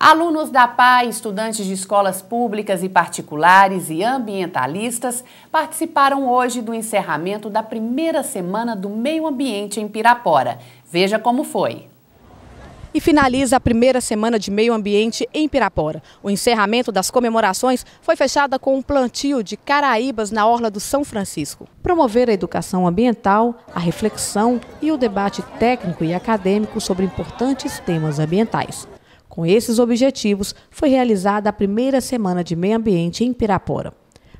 Alunos da PAI, estudantes de escolas públicas e particulares e ambientalistas participaram hoje do encerramento da primeira semana do meio ambiente em Pirapora. Veja como foi e finaliza a primeira semana de meio ambiente em Pirapora. O encerramento das comemorações foi fechada com um plantio de caraíbas na orla do São Francisco. Promover a educação ambiental, a reflexão e o debate técnico e acadêmico sobre importantes temas ambientais. Com esses objetivos, foi realizada a primeira semana de meio ambiente em Pirapora.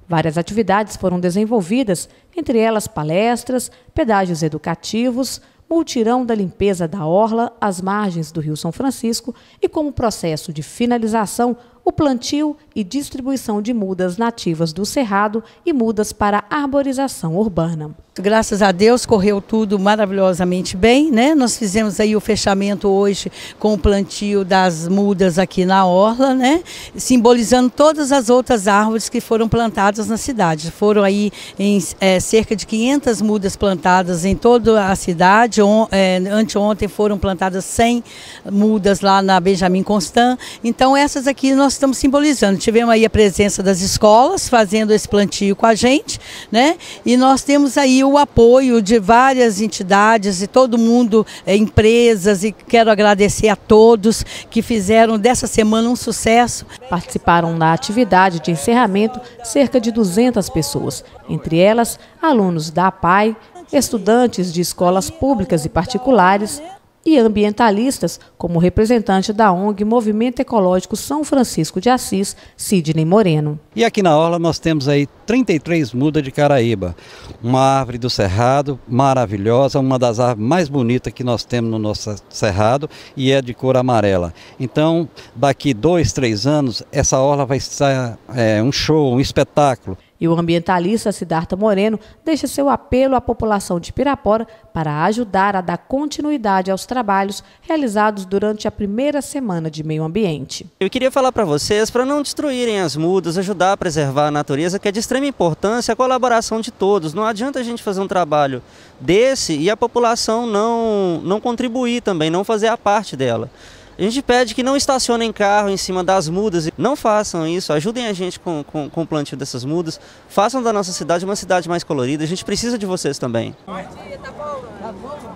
Várias atividades foram desenvolvidas, entre elas palestras, pedágios educativos, multirão da limpeza da orla às margens do Rio São Francisco e, como processo de finalização, o plantio e distribuição de mudas nativas do Cerrado e mudas para arborização urbana. Graças a Deus correu tudo maravilhosamente bem, né? Nós fizemos aí o fechamento hoje com o plantio das mudas aqui na orla, né? Simbolizando todas as outras árvores que foram plantadas na cidade. Foram aí em, é, cerca de 500 mudas plantadas em toda a cidade. On, é, anteontem foram plantadas 100 mudas lá na Benjamin Constant. Então essas aqui nós estamos simbolizando tivemos aí a presença das escolas fazendo esse plantio com a gente, né? E nós temos aí o apoio de várias entidades e todo mundo, é, empresas, e quero agradecer a todos que fizeram dessa semana um sucesso. Participaram da atividade de encerramento cerca de 200 pessoas, entre elas alunos da APAI, estudantes de escolas públicas e particulares, e ambientalistas, como representante da ONG Movimento Ecológico São Francisco de Assis, Sidney Moreno. E aqui na Orla nós temos aí 33 mudas de Caraíba, uma árvore do Cerrado maravilhosa, uma das árvores mais bonitas que nós temos no nosso Cerrado e é de cor amarela. Então, daqui dois, três anos, essa Orla vai ser é, um show, um espetáculo. E o ambientalista Siddhartha Moreno deixa seu apelo à população de Pirapora para ajudar a dar continuidade aos trabalhos realizados durante a primeira semana de meio ambiente. Eu queria falar para vocês para não destruírem as mudas, ajudar a preservar a natureza, que é de extrema importância a colaboração de todos. Não adianta a gente fazer um trabalho desse e a população não, não contribuir também, não fazer a parte dela. A gente pede que não estacionem carro em cima das mudas. Não façam isso, ajudem a gente com, com, com o plantio dessas mudas. Façam da nossa cidade uma cidade mais colorida. A gente precisa de vocês também. Bom dia, tá bom? Tá bom.